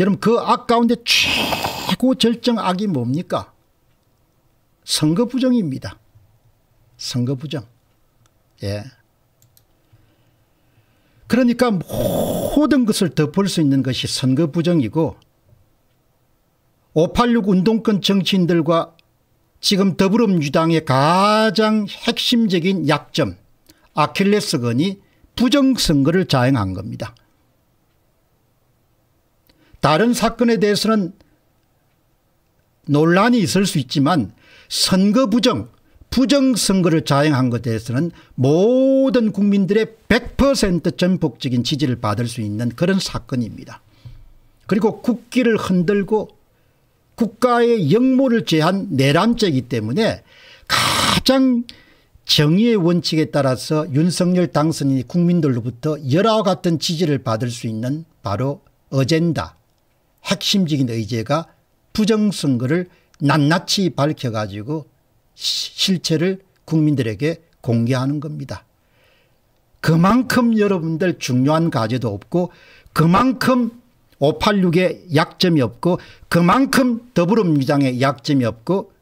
여러분 그 악 가운데 최고 절정악이 뭡니까? 선거 부정입니다. 선거 부정. 예. 그러니까 모든 것을 덮을 수 있는 것이 선거 부정이고 586 운동권 정치인들과 지금 더불어민주당의 가장 핵심적인 약점 아킬레스건이 부정선거를 자행한 겁니다. 다른 사건에 대해서는 논란이 있을 수 있지만 선거 부정 부정선거를 자행한 것에 대해서는 모든 국민들의 100% 전폭적인 지지를 받을 수 있는 그런 사건입니다. 그리고 국기를 흔들고 국가의 영모를 제한 내란죄이기 때문에 가장 정의의 원칙에 따라서 윤석열 당선인이 국민들로부터 열화와 같은 지지를 받을 수 있는 바로 어젠다 핵심적인 의제가 부정선거를 낱낱이 밝혀가지고 실체를 국민들에게 공개하는 겁니다. 그만큼 여러분들 중요한 과제도 없고 그만큼 586의 약점이 없고 그만큼 더불어민주당의 약점이 없고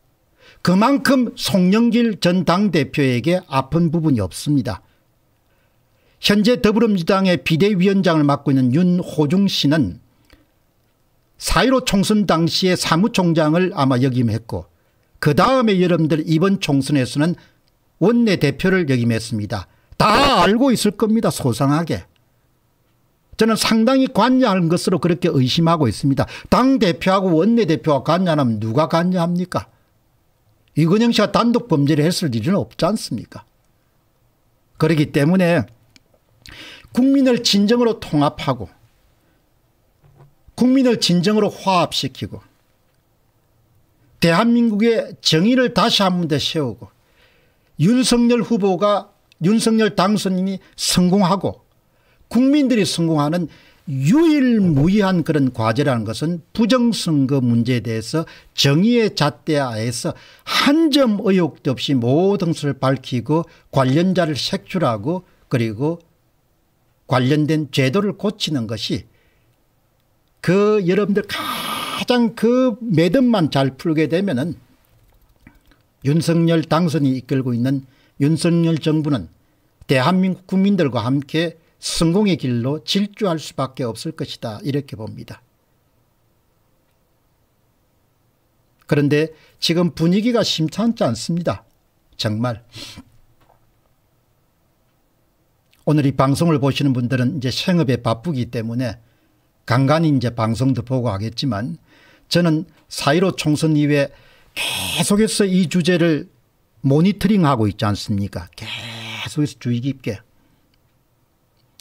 그만큼 송영길 전 당대표에게 아픈 부분이 없습니다. 현재 더불어민주당의 비대위원장을 맡고 있는 윤호중 씨는 4.15 총선 당시에 사무총장을 아마 역임했고 그 다음에 여러분들 이번 총선에서는 원내대표를 역임했습니다. 다 알고 있을 겁니다. 소상하게. 저는 상당히 관여한 것으로 그렇게 의심하고 있습니다. 당대표하고 원내대표가 관여하면 누가 관여합니까? 이근영 씨가 단독 범죄를 했을 일은 없지 않습니까? 그렇기 때문에 국민을 진정으로 통합하고 국민을 진정으로 화합시키고 대한민국의 정의를 다시 한 번 더 세우고 윤석열 후보가 윤석열 당선인이 성공하고 국민들이 성공하는 유일무이한 그런 과제라는 것은 부정선거 문제에 대해서 정의의 잣대하에서 한 점 의혹도 없이 모든 것을 밝히고 관련자를 색출하고 그리고 관련된 제도를 고치는 것이 그 여러분들 가장 그 매듭만 잘 풀게 되면은 윤석열 당선이 이끌고 있는 윤석열 정부는 대한민국 국민들과 함께 성공의 길로 질주할 수밖에 없을 것이다 이렇게 봅니다. 그런데 지금 분위기가 심찮지 않습니다. 정말. 오늘 이 방송을 보시는 분들은 이제 생업에 바쁘기 때문에 간간히 이제 방송도 보고 하겠지만 저는 4 1 5 총선 이후에 계속해서 이 주제를 모니터링하고 있지 않습니까 계속해서 주의 깊게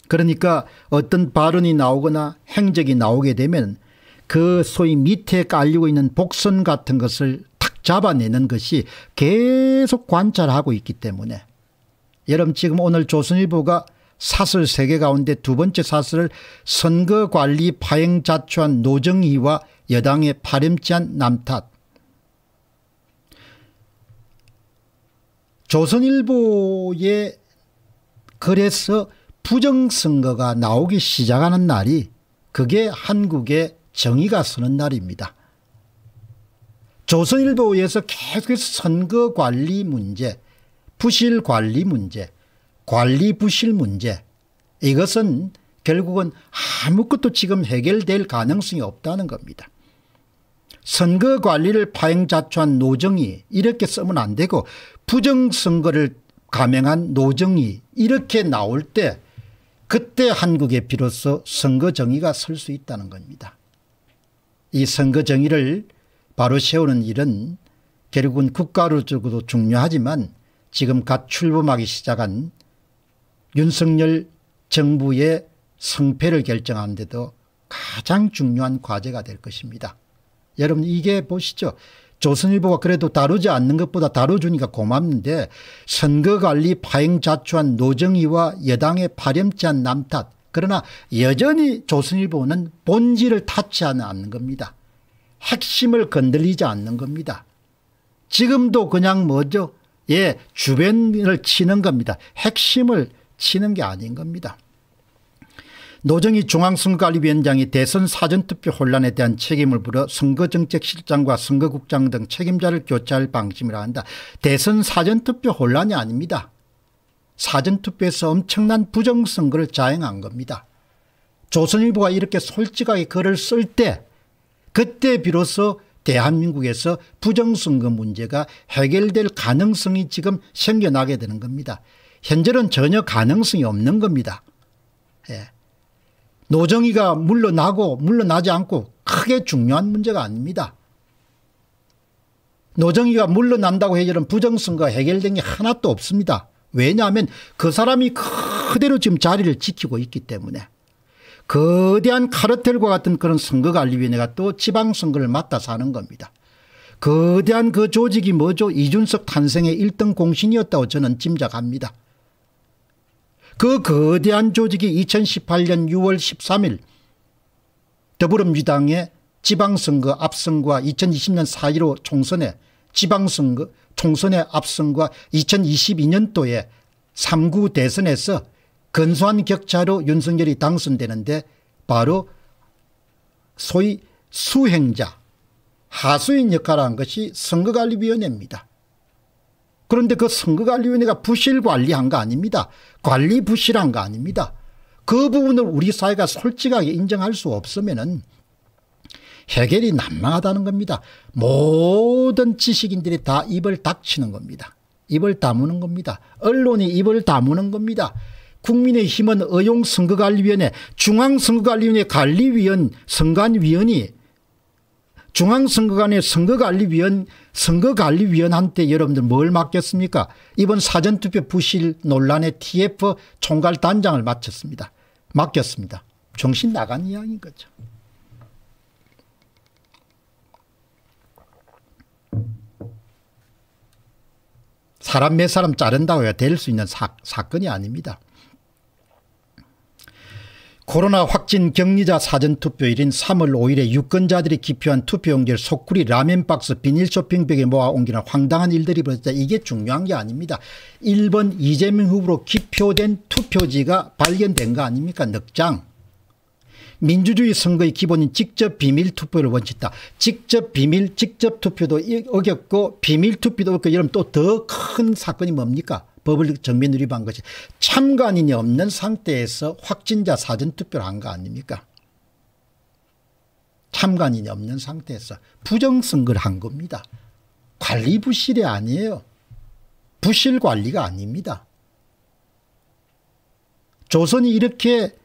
그러니까 어떤 발언이 나오거나 행적이 나오게 되면 그 소위 밑에 깔리고 있는 복선 같은 것을 탁 잡아내는 것이 계속 관찰하고 있기 때문에 여러분 지금 오늘 조선일보가 사슬 3개 가운데 두 번째 사슬을 선거관리 파행 자초한 노정희와 여당의 파렴치한 남탓 조선일보에 그래서 부정선거가 나오기 시작하는 날이 그게 한국의 정의가 서는 날입니다. 조선일보에서 계속해서 선거관리 문제 부실관리 문제 관리 부실 문제 이것은 결국은 아무것도 지금 해결될 가능성이 없다는 겁니다. 선거 관리를 파행자초한 노정이 이렇게 쓰면 안 되고 부정선거를 감행한 노정이 이렇게 나올 때 그때 한국에 비로소 선거 정의가 설 수 있다는 겁니다. 이 선거 정의를 바로 세우는 일은 결국은 국가로서도 중요하지만 지금 갓 출범하기 시작한 윤석열 정부의 성패를 결정하는 데도 가장 중요한 과제가 될 것입니다. 여러분 이게 보시죠. 조선일보가 그래도 다루지 않는 것보다 다뤄주니까 고맙는데 선거관리 파행자초한 노정희와 여당의 파렴치한 남탓 그러나 여전히 조선일보는 본질을 타치하는 않는 겁니다. 핵심을 건들리지 않는 겁니다. 지금도 그냥 뭐죠? 예, 주변을 치는 겁니다. 핵심을 치는 게 아닌 겁니다. 노정희 중앙선거관리위원장이 대선 사전투표 혼란에 대한 책임을 물어 선거정책실장과 선거국장 등 책임자를 교체할 방침이라 한다. 대선 사전투표 혼란이 아닙니다. 사전투표에서 엄청난 부정선거를 자행한 겁니다. 조선일보가 이렇게 솔직하게 글을 쓸 때 그때 비로소 대한민국에서 부정선거 문제가 해결될 가능성이 지금 생겨나게 되는 겁니다. 현재는 전혀 가능성이 없는 겁니다. 예. 노정이가 물러나고 물러나지 않고 크게 중요한 문제가 아닙니다. 노정이가 물러난다고 해결은 부정선거 해결된 게 하나도 없습니다. 왜냐하면 그 사람이 그대로 지금 자리를 지키고 있기 때문에 거대한 카르텔과 같은 그런 선거관리위원회가 또 지방선거를 맡아서 하는 겁니다. 거대한 그 조직이 뭐죠 이준석 탄생의 1등 공신이었다고 저는 짐작합니다. 그 거대한 조직이 2018년 6월 13일 더불어민주당의 지방선거 앞선과 2020년 4.15 총선에 지방선거 총선의 앞선과 2022년도에 3구 대선에서 근소한 격차로 윤석열이 당선되는데 바로 소위 수행자 하수인 역할을 한 것이 선거관리위원회입니다. 그런데 그 선거관리위원회가 부실 관리한 거 아닙니다. 관리 부실한 거 아닙니다. 그 부분을 우리 사회가 솔직하게 인정할 수 없으면은 해결이 난망하다는 겁니다. 모든 지식인들이 다 입을 닥치는 겁니다. 입을 다무는 겁니다. 언론이 입을 다무는 겁니다. 국민의힘은 의용선거관리위원회 중앙선거관리위원회 관리위원 선관위원이 중앙선거관의 선거관리위원 선거관리위원한테 여러분들 뭘 맡겼습니까 이번 사전투표 부실 논란의 TF 총괄단장을 맡겼습니다. 맡겼습니다. 정신 나간 이야기인 거죠. 사람 몇 사람 자른다고 될수 있는 사, 사건이 아닙니다. 코로나 확진 격리자 사전투표일인 3월 5일에 유권자들이 기표한 투표용지를 속구리 라멘 박스 비닐 쇼핑백에 모아 옮기는 황당한 일들이 벌어졌다. 이게 중요한 게 아닙니다. 1번 이재명 후보로 기표된 투표지가 발견된 거 아닙니까? 넉장. 민주주의 선거의 기본인 직접 비밀 투표를 원칙다. 직접 비밀 직접 투표도 어겼고 비밀 투표도 어겼고 이러면 또더 큰 사건이 뭡니까? 법을 정면 누립한 것이 참관인이 없는 상태에서 확진자 사전특별한거 아닙니까? 참관인이 없는 상태에서 부정선거를 한 겁니다. 관리 부실이 아니에요. 부실 관리가 아닙니다. 조선이 이렇게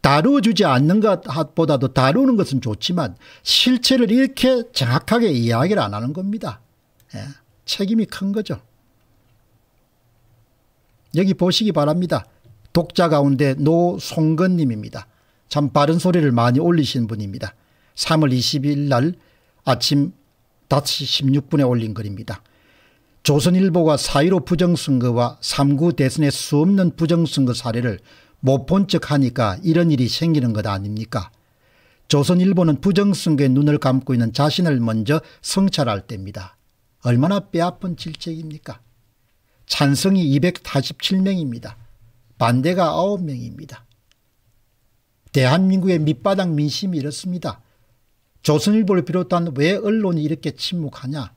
다루어주지 않는 것보다도 다루는 것은 좋지만 실체를 이렇게 정확하게 이야기를 안 하는 겁니다. 예, 책임이 큰 거죠. 여기 보시기 바랍니다. 독자 가운데 노송건님입니다. 참 바른 소리를 많이 올리신 분입니다. 3월 20일 날 아침 5시 16분에 올린 글입니다. 조선일보가 사1로 부정선거와 3구 대선에 수없는 부정선거 사례를 못 본 척 하니까 이런 일이 생기는 것 아닙니까? 조선일보는 부정선거에 눈을 감고 있는 자신을 먼저 성찰할 때입니다. 얼마나 뼈아픈 질책입니까? 찬성이 247명입니다. 반대가 9명입니다. 대한민국의 밑바닥 민심이 이렇습니다. 조선일보를 비롯한 왜 언론이 이렇게 침묵하냐.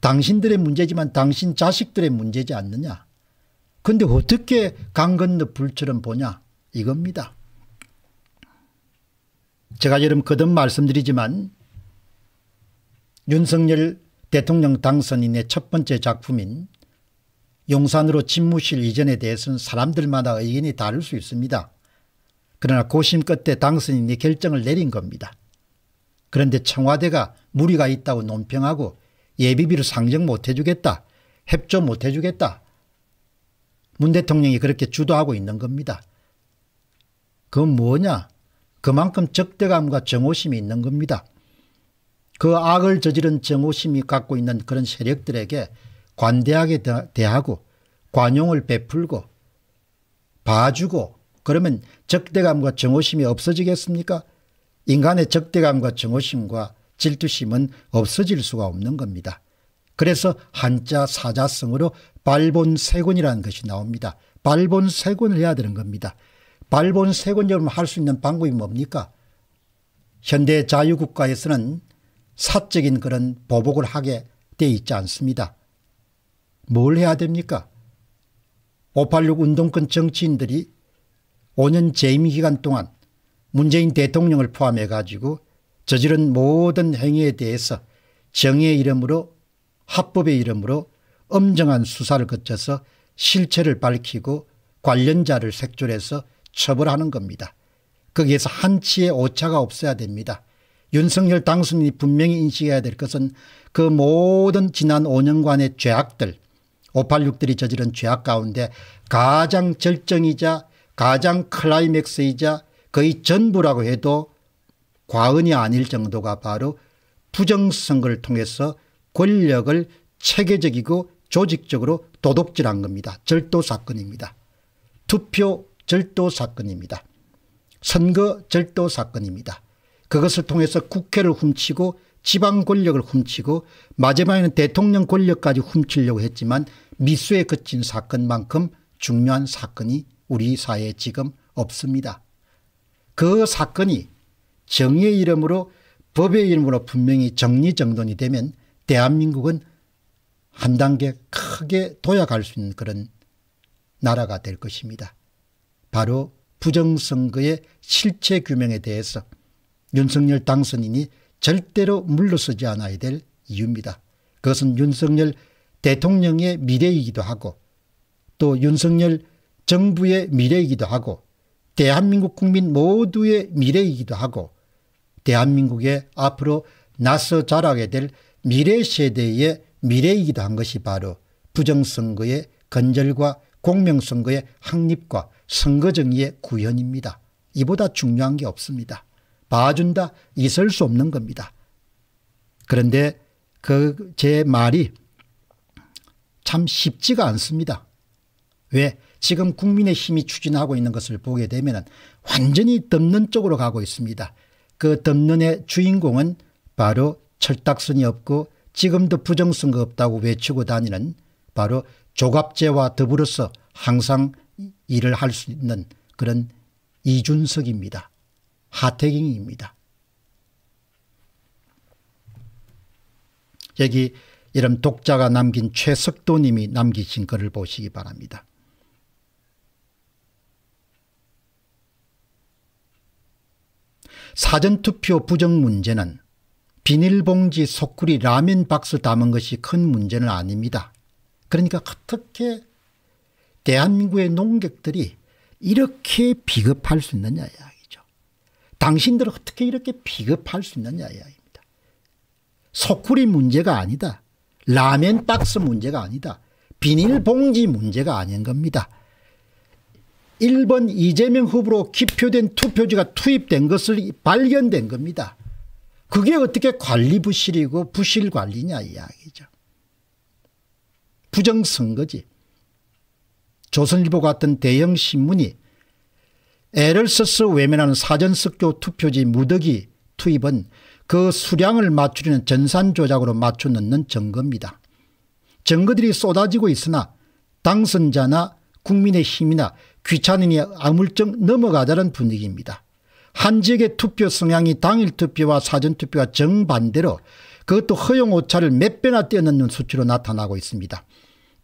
당신들의 문제지만 당신 자식들의 문제지 않느냐. 근데 어떻게 강 건너 불처럼 보냐 이겁니다. 제가 여름 거듭 말씀드리지만 윤석열 대통령 당선인의 첫 번째 작품인 용산으로 집무실 이전에 대해서는 사람들마다 의견이 다를 수 있습니다. 그러나 고심 끝에 당선인이 결정을 내린 겁니다. 그런데 청와대가 무리가 있다고 논평하고 예비비를 상정 못해주겠다. 협조 못해주겠다. 문 대통령이 그렇게 주도하고 있는 겁니다. 그건 뭐냐? 그만큼 적대감과 정오심이 있는 겁니다. 그 악을 저지른 정오심이 갖고 있는 그런 세력들에게 관대하게 대하고 관용을 베풀고 봐주고 그러면 적대감과 정오심이 없어지겠습니까? 인간의 적대감과 정오심과 질투심은 없어질 수가 없는 겁니다. 그래서 한자 사자성으로 발본세군이라는 것이 나옵니다. 발본세군을 해야 되는 겁니다. 발본세군 여러할수 있는 방법이 뭡니까? 현대 자유국가에서는 사적인 그런 보복을 하게 돼 있지 않습니다. 뭘 해야 됩니까? 586 운동권 정치인들이 5년 재임 기간 동안 문재인 대통령을 포함해 가지고 저지른 모든 행위에 대해서 정의의 이름으로 합법의 이름으로 엄정한 수사를 거쳐서 실체를 밝히고 관련자를 색출해서 처벌하는 겁니다. 거기에서 한치의 오차가 없어야 됩니다. 윤석열 당선인이 분명히 인식해야 될 것은 그 모든 지난 5년간의 죄악들 586들이 저지른 죄악 가운데 가장 절정이자 가장 클라이맥스이자 거의 전부라고 해도 과언이 아닐 정도가 바로 부정선거를 통해서 권력을 체계적이고 조직적으로 도둑질한 겁니다. 절도 사건입니다. 투표 절도 사건입니다. 선거 절도 사건입니다. 그것을 통해서 국회를 훔치고 지방 권력을 훔치고 마지막에는 대통령 권력까지 훔치려고 했지만 미수에 그친 사건만큼 중요한 사건이 우리 사회에 지금 없습니다. 그 사건이 정의의 이름으로 법의 이름으로 분명히 정리정돈이 되면 대한민국은 한 단계 크게 도약할 수 있는 그런 나라가 될 것입니다. 바로 부정선거의 실체 규명에 대해서 윤석열 당선인이 절대로 물러서지 않아야 될 이유입니다. 그것은 윤석열 대통령의 미래이기도 하고 또 윤석열 정부의 미래이기도 하고 대한민국 국민 모두의 미래이기도 하고 대한민국의 앞으로 나서 자라게 될 미래 세대의 미래이기도 한 것이 바로 부정선거의 건절과 공명선거의 확립과 선거정의의 구현입니다. 이보다 중요한 게 없습니다. 봐준다 있을 수 없는 겁니다. 그런데 그 제 말이 참 쉽지가 않습니다. 왜? 지금 국민의힘이 추진하고 있는 것을 보게 되면 완전히 덮는 쪽으로 가고 있습니다. 그 덮는의 주인공은 바로 철딱선이 없고 지금도 부정선거 없다고 외치고 다니는 바로 조갑제와 더불어서 항상 일을 할 수 있는 그런 이준석입니다. 하태경입니다. 여기 이런 독자가 남긴 최석도님이 남기신 글을 보시기 바랍니다. 사전투표 부정 문제는 비닐봉지 속구리 라면 박스 담은 것이 큰 문제는 아닙니다. 그러니까 어떻게 대한민국의 농객들이 이렇게 비급할 수 있느냐 이야기죠. 당신들은 어떻게 이렇게 비급할 수 있느냐 이야기입니다. 속구리 문제가 아니다. 라면 박스 문제가 아니다. 비닐봉지 문제가 아닌 겁니다. 1번 이재명 후보로 기표된 투표지가 투입된 것을 발견된 겁니다. 그게 어떻게 관리 부실이고 부실 관리냐 이야기죠. 부정선거지. 조선일보 같은 대형 신문이 애를 써서 외면하는 사전석교 투표지 무더기 투입은 그 수량을 맞추려는 전산 조작으로 맞춰 넣는 증거입니다. 증거들이 쏟아지고 있으나 당선자나 국민의 힘이나 귀찮으니 아물쩍 넘어가자는 분위기입니다. 한 지역의 투표 성향이 당일 투표와 사전 투표와 정반대로 그것도 허용 오차를 몇 배나 뛰어넘는 수치로 나타나고 있습니다.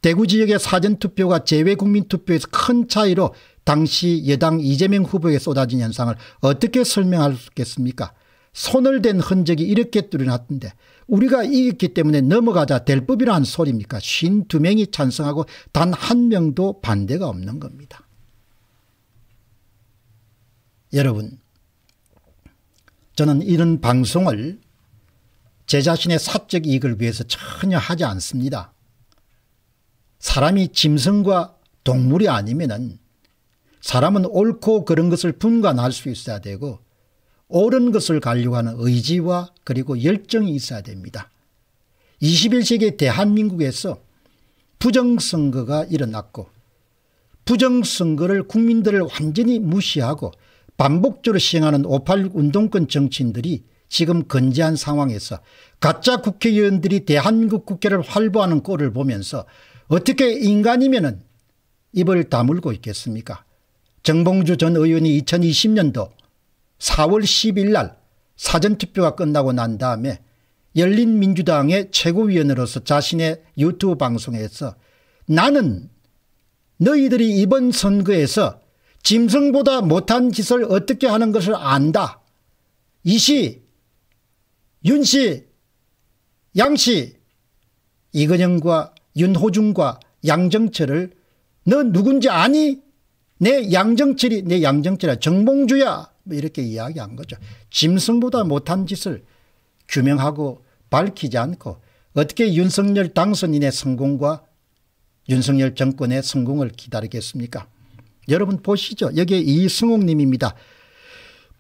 대구 지역의 사전투표가 재외국민투표에서 큰 차이로 당시 여당 이재명 후보에게 쏟아진 현상을 어떻게 설명할 수 있겠습니까? 손을 댄 흔적이 이렇게 뚫렷놨던데 우리가 이겼기 때문에 넘어가자 될 법이라는 소리입니까? 52명이 찬성하고 단 한 명도 반대가 없는 겁니다. 여러분 저는 이런 방송을 제 자신의 사적 이익을 위해서 전혀 하지 않습니다. 사람이 짐승과 동물이 아니면 은 사람은 옳고 그런 것을 분간할 수 있어야 되고 옳은 것을 가려하는 의지와 그리고 열정이 있어야 됩니다. 21세기 대한민국에서 부정선거가 일어났고 부정선거를 국민들을 완전히 무시하고 반복적으로 시행하는 586 운동권 정치인들이 지금 건재한 상황에서 가짜 국회의원들이 대한민국 국회를 활보하는 꼴을 보면서 어떻게 인간이면 입을 다물고 있겠습니까? 정봉주 전 의원이 2020년도 4월 10일 날 사전투표가 끝나고 난 다음에 열린민주당의 최고위원으로서 자신의 유튜브 방송에서 나는 너희들이 이번 선거에서 짐승보다 못한 짓을 어떻게 하는 것을 안다. 이씨, 윤씨, 양씨, 이건영과 윤호중과 양정철을 너 누군지 아니? 내 양정철이 내 양정철이야. 정봉주야. 뭐 이렇게 이야기한 거죠. 짐승보다 못한 짓을 규명하고 밝히지 않고 어떻게 윤석열 당선인의 성공과 윤석열 정권의 성공을 기다리겠습니까? 여러분 보시죠. 여기에 이승욱 님입니다.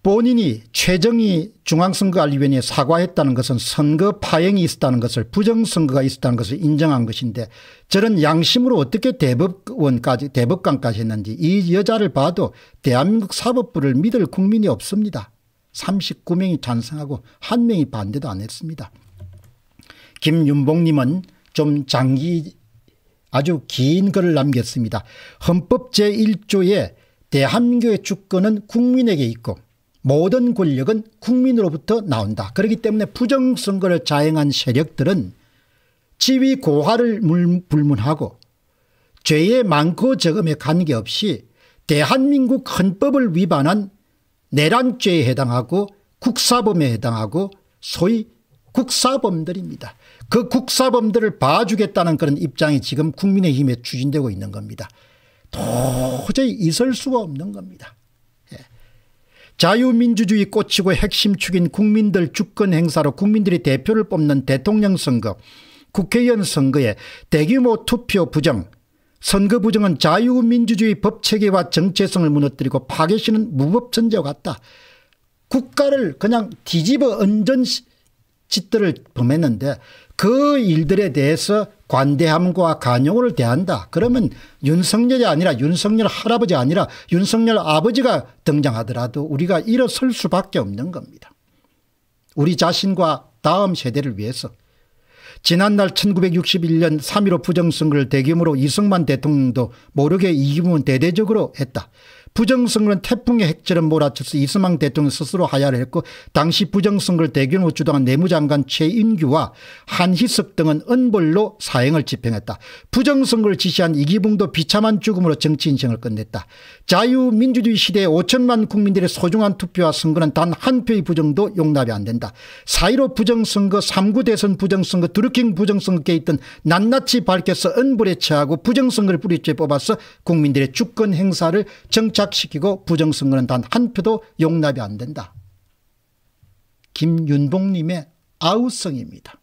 본인이 최정희 중앙선거관리위원회에 사과했다는 것은 선거 파행이 있었다는 것을 부정선거가 있었다는 것을 인정한 것인데 저런 양심으로 어떻게 대법원까지 대법관까지 했는지 이 여자를 봐도 대한민국 사법부를 믿을 국민이 없습니다. 39명이 찬성하고 한 명이 반대도 안 했습니다. 김윤봉님은 좀 장기 아주 긴 글을 남겼습니다. 헌법 제1조에 대한민국의 주권은 국민에게 있고 모든 권력은 국민으로부터 나온다. 그렇기 때문에 부정선거를 자행한 세력들은 지위 고하를 불문하고 죄의 많고 적음에 관계없이 대한민국 헌법을 위반한 내란죄에 해당하고 국사범에 해당하고 소위 국사범들입니다. 그 국사범들을 봐주겠다는 그런 입장이 지금 국민의힘에 추진되고 있는 겁니다. 도저히 있을 수가 없는 겁니다. 자유민주주의 꽃이고 핵심축인 국민들 주권 행사로 국민들이 대표를 뽑는 대통령 선거, 국회의원 선거에 대규모 투표 부정, 선거 부정은 자유민주주의 법체계와 정체성을 무너뜨리고 파괴시는 무법천재와 같다. 국가를 그냥 뒤집어 언전시 짓들을 범했는데 그 일들에 대해서 관대함과 간용을 대한다. 그러면 윤석열이 아니라 윤석열 할아버지 아니라 윤석열 아버지가 등장하더라도 우리가 일어설 수밖에 없는 겁니다. 우리 자신과 다음 세대를 위해서 지난날 1961년 3.15 부정선거를 대규모로 이승만 대통령도 모르게 이기문 대대적으로 했다. 부정선거는 태풍의 핵처럼 몰아쳐서 이스망 대통령 스스로 하야를 했고 당시 부정선거를 대규모 주도한 내무장관 최인규와 한희섭 등은 은벌로 사형을 집행했다. 부정선거를 지시한 이기붕도 비참한 죽음으로 정치 인생을 끝냈다. 자유민주주의 시대에 5천만 국민들의 소중한 투표와 선거는 단 한 표의 부정도 용납이 안 된다. 사1로 부정선거 3구 대선 부정선거 드루킹 부정선거에 있던 낱낱이 밝혀서 은벌에 처하고 부정선거를 뿌리째 뽑아서 국민들의 주권 행사를 정착 유착시키고 부정선거는 단 한 표도 용납이 안 된다. 김윤봉님의 아우성입니다.